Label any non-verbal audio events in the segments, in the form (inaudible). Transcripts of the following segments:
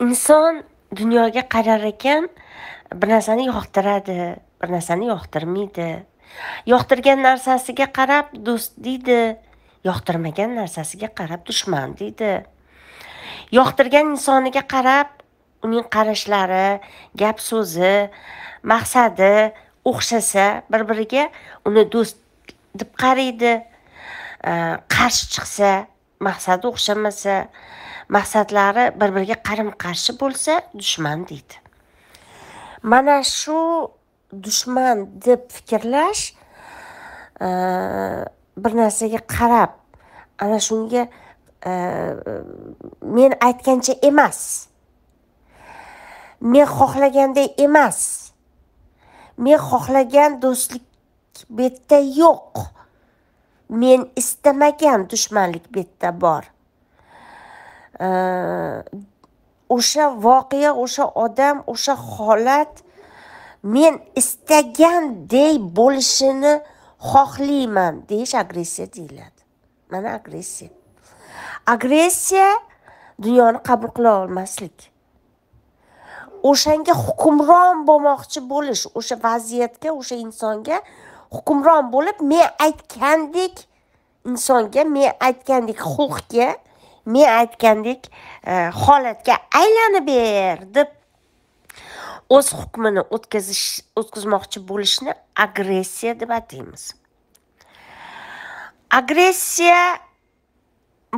inson dunyoga qarar ekan bir narsani yoqtiradi bir narsani yoqtirmaydi yoqtirgan narsasiga qarab do'st deydi yoqtirmagan narsasiga qarab dushman deydi yoqtirgan insoniga qarab uning qarashlari gap so'zi maqsadi o'xshasa bir biriga uni do'st deb qaraydi qarshi chiqsa maqsadi o'xshamasa maqsadlari bir biriga qarama qarshi bo'lsa dushman deydi mana shu dushman deb fikrlash e, bir narsaga qarab ana shunga e, men aytgancha emas men xohlaganday emas men xohlagan do'stlik betda yo'q men istamagan dushmanlik betda bor o'sha voqea o'sha odam o'sha holat men istagandek bo'lishini xohlayman deyish agressiya deyiladi mana agressiya agressiya dunyoni qabul qila olmaslik o'shanga hukmron bo'lmoqchi bo'lish o'sha vaziyatga o'sha insonga hukmron bo'lib men aytgandek insonga men aytgandek xulqga men aytgandek e, holatga aylanib ber deb o'z hukmini o'tkazish o'tkazmoqchi bo'lishni agressiya deb ataymiz agressiya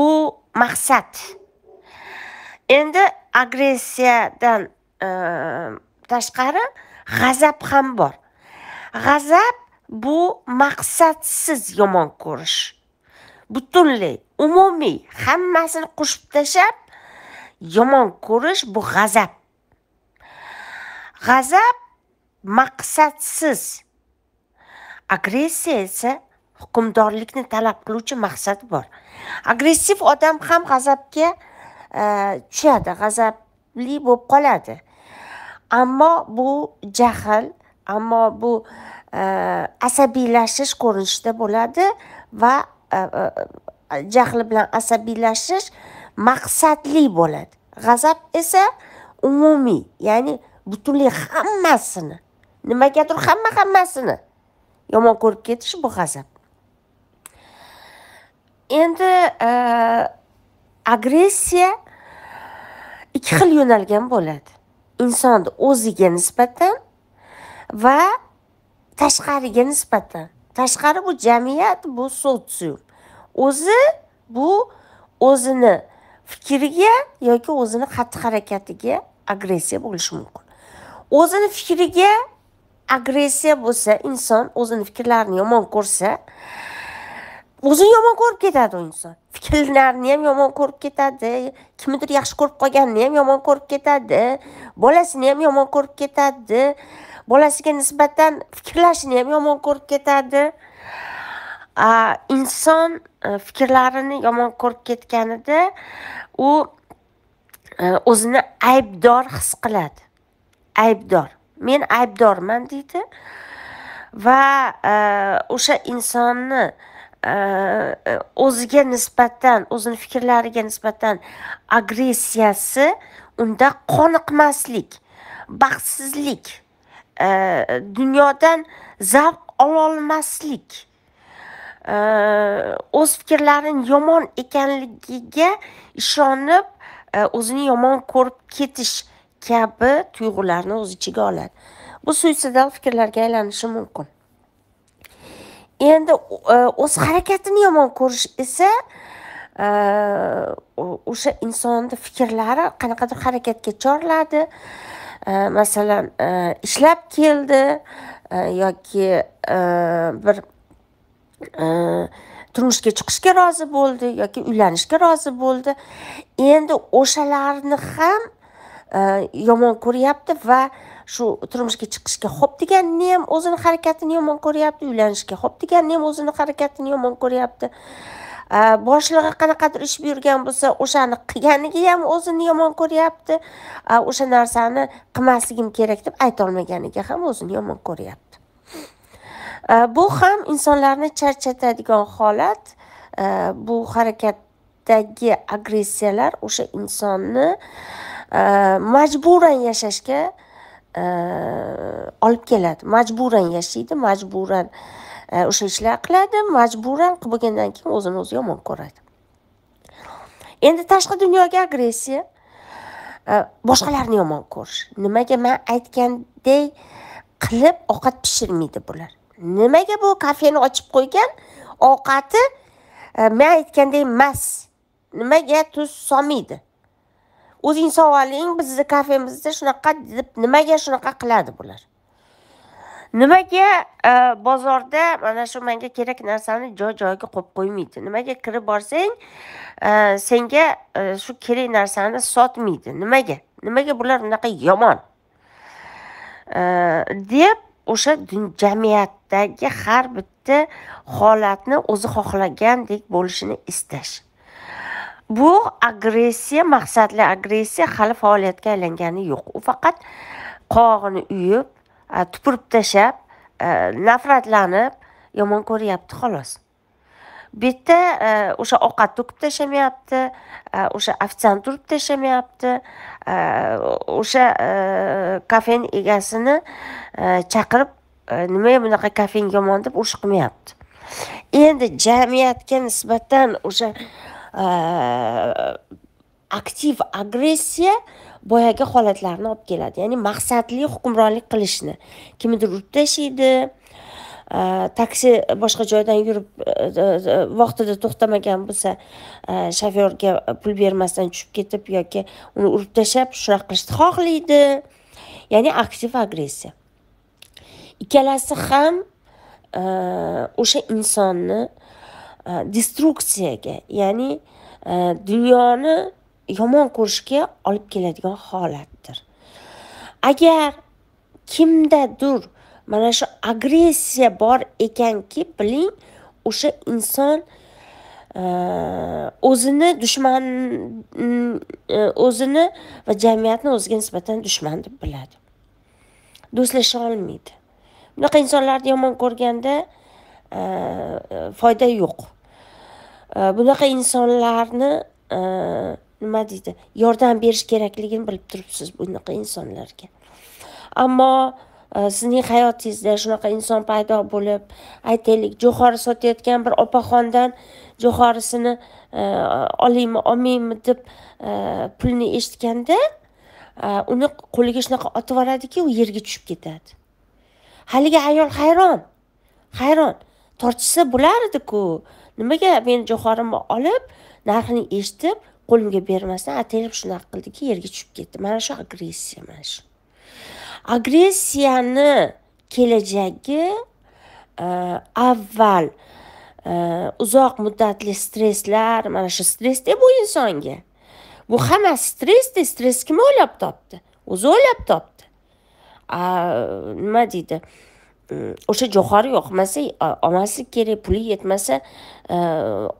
bu maqsad endi agressiyadan e, tashqari g'azab ham bor g'azab bu maqsadsiz yomon ko'rish butunlay umumiy hammasini qo'shib tashlab yomon ko'rish bu g'azab g'azab maqsadsiz agressiya esa hukmdorlikni talab qiluvchi maqsad bor agressiv odam ham g'azabga e, tushadi g'azabli bo'lib qoladi ammo bu jahl ammo bu e, asabiylashish ko'rinishida bo'ladi va Э, э, э, jahli bilan asabiylashish maqsadli bo'ladi g'azab esa umumiy ya'ni butunlay hammasini nimagadir hamma hammasini yomon ko'rib ketish bu g'azab endi e, agressiya ikki xil yo'nalgan bo'ladi insonni o'ziga nisbatan va tashqariga nisbatan tashqari bu jamiyat bu sotsium o'zi bu o'zini fikriga yoki o'zini xatti harakatiga agressiya bo'lishi mumkin o'zini fikriga agressiya bo'lsa inson o'zini fikrlarini yomon ko'rsa o'zini yomon ko'rib ketadi u inson fikrlarini ham yomon ko'rib ketadi kimnidir yaxshi ko'rib qolganini ham yomon ko'rib ketadi bolasini ham yomon ko'rib ketadi bolasiga nisbatan fikrlashini ham yomon ko'rib ketadi inson e, fikrlarini yomon ko'rib ketganida u e, o'zini aybdor his qiladi aybdor men aybdorman deydi va e, o'sha insonni o'ziga nisbatan o'zini fikrlariga nisbatan agressiyasi unda qoniqmaslik baxtsizlik Э, dunyodan zavq ololmaslik э, o'z fikrlarini yomon ekanligiga ishonib e, o'zini yomon ko'rib ketish kabi tuyg'ularni o'z ichiga oladi bu suisidal fikrlarga aylanishi mumkin endi e, o'z harakatini yomon ko'rish esa e, o'sha insonni fikrlari qanaqadir harakatga chorladi masalan e, ishlab keldi e, yoki e, bir turmushga chiqishga rozi bo'ldi yoki uylanishga rozi bo'ldi endi o'shalarni ham yomon ko'ryapti va shu turmushga chiqishga ho'p deganini ham o'zini harakatini yomon ko'ryapti uylanishga ho'p deganini ham o'zini harakatini yomon ko'ryapti Э, boshlig'i qanaqadir ish buyurgan bo'lsa o'shani qilganiga ham o'zini yomon ko'ryapti э, o'sha narsani qilmasligim kerak deb aytolmaganiga ham o'zini yomon ko'ryapti э, bu ham insonlarni charchatadigan holat bu harakatdagi agressiyalar o'sha insonni majburan yashashga olib keladi majburan yashaydi majburan Э, o'sha ishlar qiladi majburan qilib bo'lgandan keyin o'zini o'zi yomon ko'radi endi tashqi dunyoga agressiya e, boshqalarni yomon ko'rish nimaga man aytganday qilib ovqat pishirmaydi bular nimaga bu kafeni ochib qo'ygan ovqati e, men aytgandek emas nimaga tuz solmaydi o'zing savoling bizni kafemizda shunaqa deb nimaga shunaqa qiladi bular nimaga e, bozorda mana shu menga kerak narsani joy joyiga qo'yib qo'ymaydi nimaga kirib borsang e, senga e, shu kerak narsani sotmaydi nimaga nimaga bular bunaqa yomon deb o'sha jamiyatdagi har bitta holatni o'zi xohlagandek bo'lishini istash bu agressiya maqsadli agressiya hali faoliyatga aylangani yo'q u faqat qog'ini uyib Э, tupurib tashlab э, nafratlanib yomon ko'ryapti xolos bu yerda e, o'sha ovqat to'kib tashlamayapti e, o'sha ofitsiant turib tashlamayapti e, o'sha kafeni egasini chaqirib nima bunaqa kafeng yomon deb urush qilmayapti endi jamiyatga nisbatan o'sha aktiv agressiya boyagi holatlarni olib keladi ya'ni maqsadli hukmronlik qilishni kimnidir urib tashlaydi e, taksi boshqa joydan yurib e, e, vaqtida to'xtamagan bo'lsa shofyorga pul bermasdan tushib ketib yoki uni urib tashlab shunaqa qilishni xohlaydi ya'ni aktiv agressiya ikkalasi ham o'sha insonni destruksiyaga ya'ni dunyoni yomon ko'rishga olib keladigan holatdir agar kimdadir mana shu agressiya bor ekanki biling o'sha inson e, o'zini dushman e, o'zini va jamiyatni o'ziga nisbatan dushman deb biladi do'stlasha olmaydi bunaqa insonlarni yomon ko'rganda e, foyda yo'q bunaqa insonlarni nima deydi yordam berish kerakligini bilib turibsiz bunaqa insonlarga ammo e, sizning hayotingizda shunaqa inson paydo bo'lib aytaylik jo'xori sotayotgan bir opaxondan jo'xorisini e, olaymi olmaymi deb e, pulni eshitganda uni qo'liga shunaqa otib yuboradiki u yerga tushib ketadi haligi ayol hayron hayron tortishsa bo'lardiku nimaga meni jo'xorimni olib narxini eshitib qo'limga bermasdan ataylab shunaqa qildiki yerga tushib ketdi mana shu agressiya mana shu agressiyani kelajagi e, avval e, uzoq muddatli stresslar mana shu stressda bu insonga bu hammasi stressda stress kim o'ylab topdi o'zi o'ylab topdi nima deydi o'sha jo'xori yo'q masa olmaslik kerak puli yetmasa e,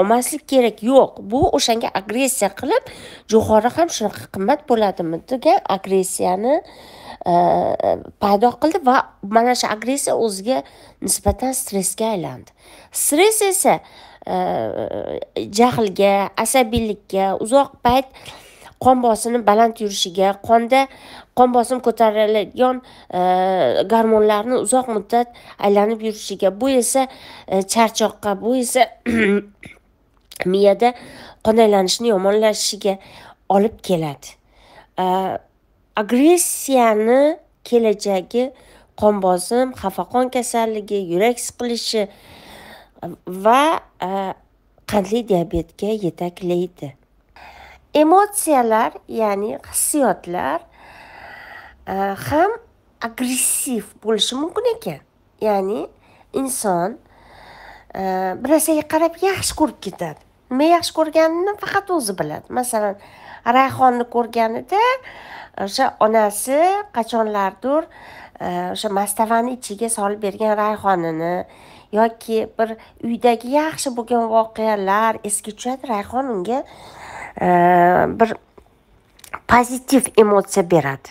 olmaslik kerak yo'q bu o'shanga agressiya qilib jo'xori ham shunaqa qimmat bo'ladimi degan agressiyani e, paydo qildi va mana shu agressiya o'ziga nisbatan stressga aylandi stress esa e, jahlga asabiylikka uzoq payt qon bosimi baland yurishiga qonda qon bosimi ko'tariladigan e, gormonlarni uzoq muddat aylanib yurishiga bu esa e, charchoqqa bu esa (clears throat) miyada qon aylanishni yomonlashishiga olib keladi e, agressiyani kelajagi qon bosim xafaqon kasalligi yurak siqilishi va qandli diabetga yetaklaydi emotsiyalar ya'ni hissiyotlar e, ham agressiv bo'lishi mumkin ekan ya'ni inson e, bir narsaga qarab yaxshi ko'rib ketadi nima yaxshi ko'rganini faqat o'zi biladi masalan rayhonni ko'rganida o'sha onasi qachonlardir e, o'sha mastavani ichiga solib bergan rayhonini yoki bir uydagi yaxshi bo'lgan voqealar esga tushadi rayhon unga bir pozitiv emotsiya beradi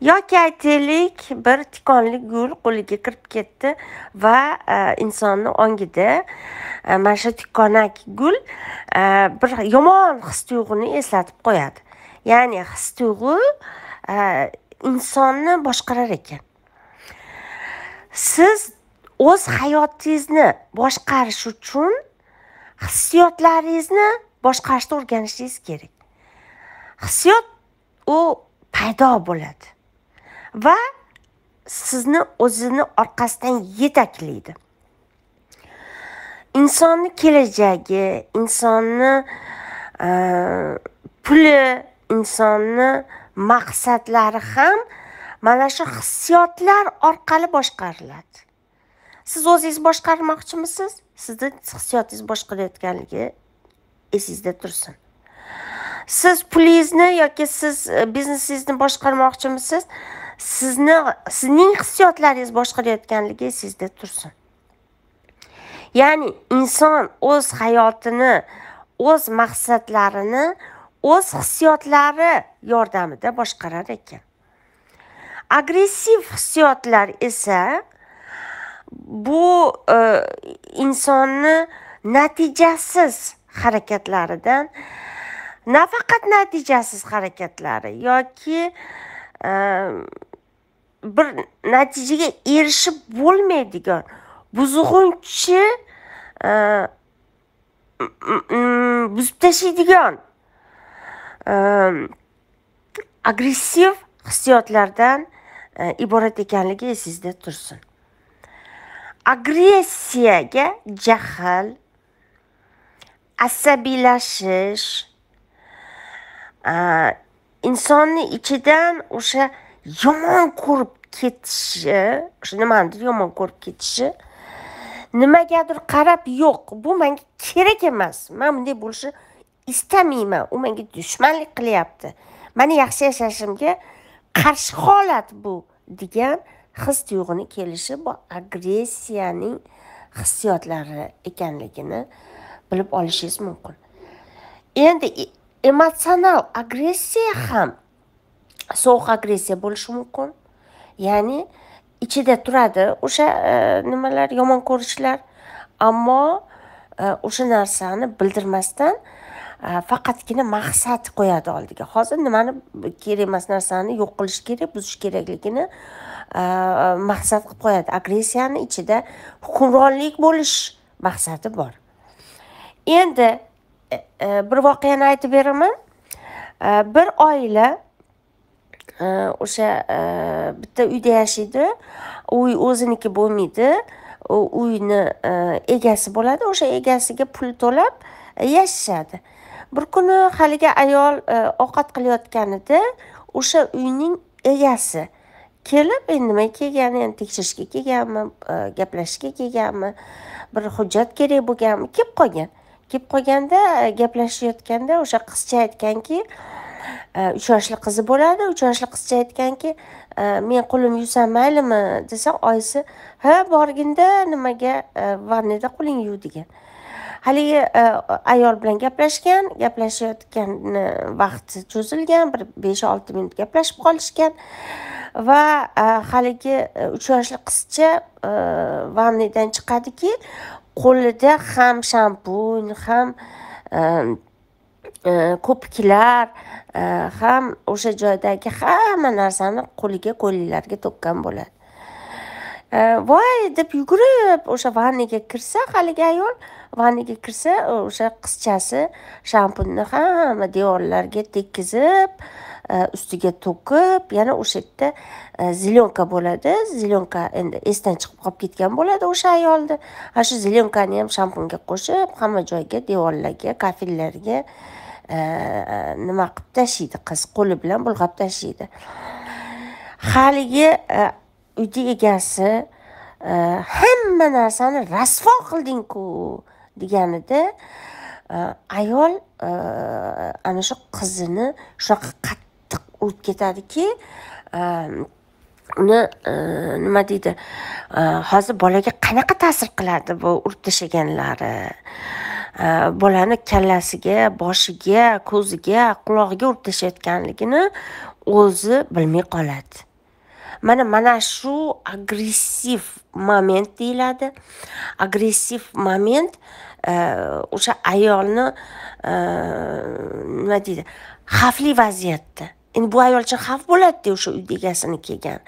yoki aytaylik bir tikonli gul qo'liga kirib ketdi va insonni ongida mana shu tikonak gul bir yomon his tuyg'uni eslatib qo'yadi ya'ni his tuyg'u insonni boshqarar ekan siz o'z hayotingizni boshqarish uchun hissiyotlaringizni boshqarishni o'rganishingiz kerak hissiyot u paydo bo'ladi va sizni o'zini orqasidan yetaklaydi insonni kelajagi insonni e, puli insonni maqsadlari ham mana shu hissiyotlar orqali boshqariladi siz o'zingiz boshqarmoqchimisiz sizni hissiyotingiz boshqarayotganligi esingizda tursin siz pulingizni yoki siz e, biznesingizni boshqarmoqchimisiz sizni sizning hissiyotlaringiz boshqarayotganligi esingizda tursin ya'ni inson o'z hayotini o'z maqsadlarini o'z hissiyotlari yordamida boshqarar ekan agressiv hissiyotlar esa bu e, insonni natijasiz harakatlaridan nafaqat natijasiz harakatlari yoki ehm, bir natijaga erishib bo'lmaydigan buzg'unchi ehm, buzib tashlaydigan ehm, agressiv hissiyotlardan eh, iborat ekanligi esingizda tursin agressiyaga jahl asabiylashish insonni ichidan o'sha yomon ko'rib ketishi o'sha nimanidir yomon ko'rib ketishi nimagadir qarab yo'q bu menga kerak emas man bunday bo'lishni istamayman u menga dushmanlik qilyapti mani yaxshi yashashimga qarshi holat bu degan his tuyg'uni kelishi bu agressiyaning hissiyotlari ekanligini bilib olishingiz mumkin endi emotsional agressiya ham sovuq agressiya bo'lishi mumkin ya'ni ichida turadi o'sha e, nimalar yomon ko'rishlar ammo e, o'sha e, narsani bildirmasdan e, faqatgina maqsad qo'yadi oldiga hozir nimani kerak emas narsani yo'q qilish kerak buzish kerakligini e, maqsad qilib qo'yadi agressiyani ichida hukmronlik bo'lish maqsadi bor endi e, e, bir voqeani aytib beraman e, bir oila o'sha bitta uyda yashaydi uy o'ziniki bo'lmaydi uyni egasi bo'ladi o'sha egasiga pul to'lab yashashadi bir kuni haligi ayol ovqat qilayotganida o'sha uyning egasi kelib endi nima kelgan endi tekshirishga kelganmi gaplashishga kelganmi bir hujjat kerak bo'lganmi kelib qolgan kelib qolganda e, gaplashayotganda o'sha qizcha aytganki e, uch yoshli qizi bo'ladi uch yoshli qizcha aytganki e, men qo'lim yuvsam maylimi desa oyisi ha borginda nimaga vannada qo'lingni yuv degan haligi ayol bilan gaplashgan gaplashayotgan vaqti cho'zilgan bir besh olti minut gaplashib qolishgan va haligi uch yoshli qizcha vannadan chiqadiki qo'lida ham shampun ham e, e, ko'piklar e, ham o'sha joydagi hamma narsani qo'liga ko'ylaklarga to'kkan bo'ladi voy deb yugurib o'sha vannaga kirsa haligi ayol vannaga kirsa o'sha qizchasi shampunni hamma devorlarga tekkizib E, ustiga to'kib yana o'sha yerda e, zelenka bo'ladi zelenka endi esdan chiqib qolib ketgan bo'ladi o'sha ayolni ana shu zelenkani ham shampunga qo'shib hamma joyga devorlarga kafellarga e, nima qilib tashlaydi qiz qo'li bilan bulg'ab tashlaydi haligi uyni egasi hamma narsani rasvo qildingku deganida ayol ana shu qizini shunaqa qattiq o'tib ketadiki ehm, uni e, nima deydi e, hozir bolaga qanaqa ta'sir qiladi bu urib tashlaganlari e, bolani kallasiga boshiga ko'ziga qulog'iga urib tashlayotganligini o'zi bilmay qoladi mana mana shu agressiv moment deyiladi agressiv moment o'sha ayolni nima deydi xavfli vaziyatda endi bu uchun xavf bo'ladiyu o'sha uy egasini kelgan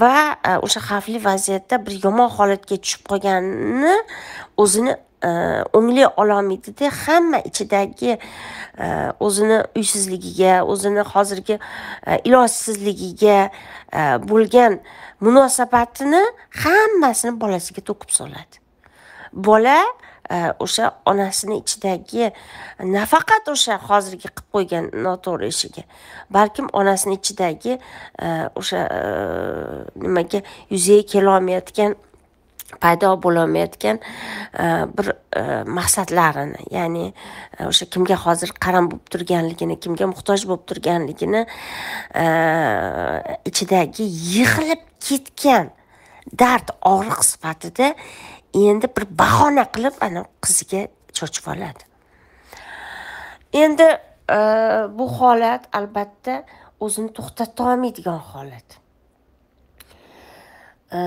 va e, o'sha xavfli vaziyatda bir yomon holatga tushib qolganini o'zini e, o'nglay ololmaydida hamma ichidagi e, o'zini uysizligiga o'zini hozirgi ilojsizligiga bo'lgan munosabatini hammasini bolasiga to'kib soladi bola Э, o'sha onasini ichidagi nafaqat o'sha hozirgi qilib qo'ygan noto'g'ri ishiga balkim onasini ichidagi e, o'sha e, nimaga yuzaga kelolmayotgan paydo bo'lolmayotgan e, bir maqsadlarini ya'ni o'sha kimga hozir qaram bo'lib turganligini kimga muhtoj bo'lib turganligini ichidagi yig'ilib ketgan dard og'riq sifatida endi bir bahona qilib ana qiziga cho'chib oladi endi e, bu holat albatta o'zini to'xtata olmaydigan holat e,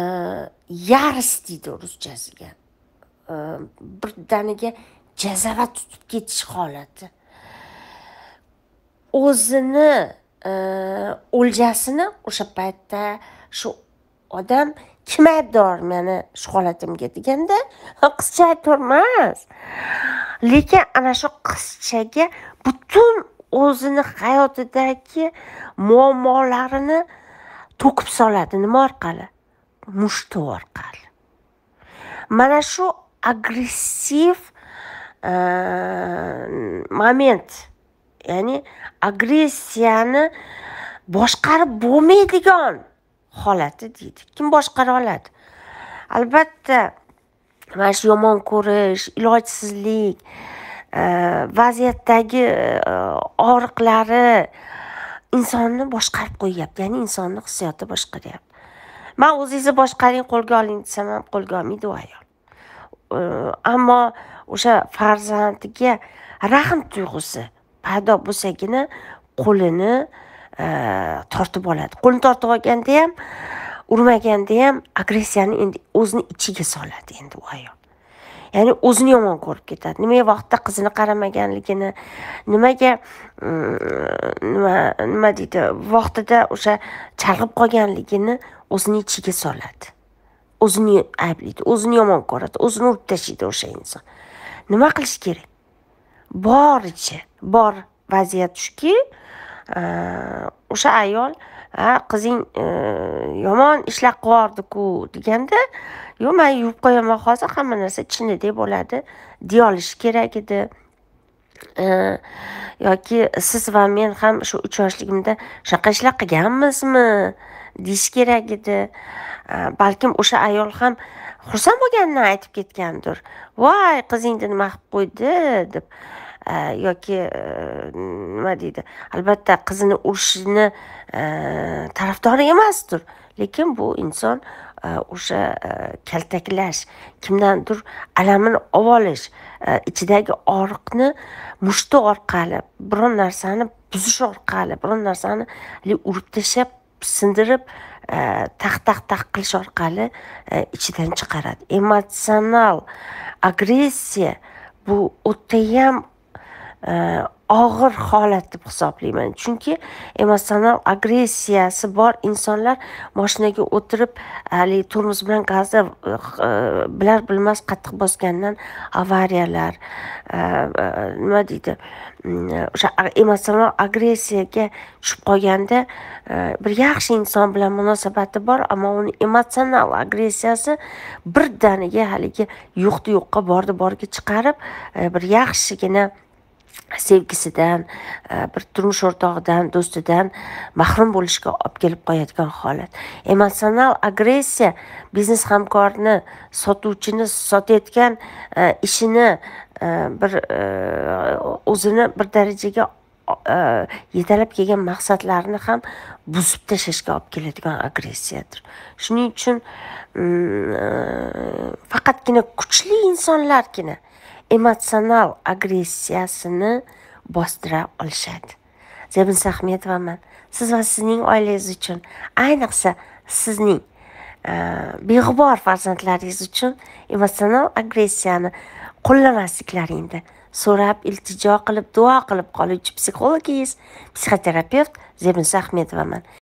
yaris deydi ruschasiga e, birdaniga jazava tutib ketish holati o'zini e, o'ljasini o'sha paytda shu odam kim aybdor meni shu holatimga deganda qizcha aybdor emas lekin ana shu qizchaga butun o'zini hayotidagi muammolarini to'kib soladi nima orqali mushti orqali mana shu agressiv e, moment ya'ni agressiyani boshqarib bo'lmaydigan holati deydi kim boshqara oladi albatta mana shu yomon ko'rish ilojsizlik e, vaziyatdagi e, og'riqlari insonni boshqarib qo'yyapti ya'ni insonni hissiyoti boshqaryapti man o'zingizni boshqaring qo'lga oling desam ham qo'lga olmaydi u ayol e, ammo o'sha farzandiga rahm tuyg'usi paydo bo'lsagina qo'lini tortib oladi qo'lni tortib olganda ham urmaganda ham agressiyani endi o'zini ichiga soladi endi u ayol ya'ni o'zini yomon ko'rib ketadi nimaga vaqtda qizini qaramaganligini nimaga nima nima deydi vaqtida o'sha chalg'ib qolganligini o'zini ichiga soladi o'zini ayblaydi o'zini yomon ko'radi o'zini urib tashlaydi o'sha inson nima qilish kerak boricha bor vaziyat shuki o'sha ayol ha qizing e, yomon ishlab qilibyubordiku deganda yo'q man yuvib qo'yaman hozir hamma narsa chinidek bo'ladi olishi kerak edi e, yoki siz va men ham shu uch yoshligimda shunaqa ishlar qilganmizmi deyish kerak edi e, balkim o'sha ayol ham xursand bo'lganini aytib ketgandir voy qizingni nima qilib qo'ydi deb Э, yoki э, nima deydi albatta qizini urishni э, tarafdori emasdir lekin bu inson e, o'sha e, kaltaklash kimdandir alamini olish e, ichidagi og'riqni mushti orqali biron narsani buzish orqali biron narsani urib tashlab sindirib taq taq taq qilish orqali ichidan chiqaradi emotsional agressiya bu o'tayam Э, og'ir holat deb hisoblayman chunki emotsional agressiyasi bor insonlar moshinaga o'tirib haligi tormoz bilan gazni e, e, bilar bilmas qattiq bosganidan avariyalar e, nima deydi mm, o'sha emotsional agressiyaga tushib qolganda bir yaxshi inson bilan munosabati bor ammo uni emotsional agressiyasi birdaniga haligi yo'qni yo'qqa bordi borga chiqarib bir yaxshigina sevgisidan e, bir turmush o'rtog'idan do'stidan mahrum bo'lishga olib kelib qo'yadigan holat emotsional agressiya biznes hamkorni sotuvchini sotayotgan e, ishini e, bir o'zini bir darajaga yetalab kelgan maqsadlarini ham buzib tashlashga olib keladigan agressiyadir shuning uchun mm, faqatgina kuchli insonlargina emotsional agressiyasini bostira olishadi zebi ahmedovaman siz va sizning oilangiz uchun ayniqsa sizning e, beg'ubor farzandlaringiz uchun emotsional agressiyani qo'llamasliklaringni so'rab iltijo qilib duo qilib qoluvchi psixologingiz psixoterapevt zebinsa ahmedovaman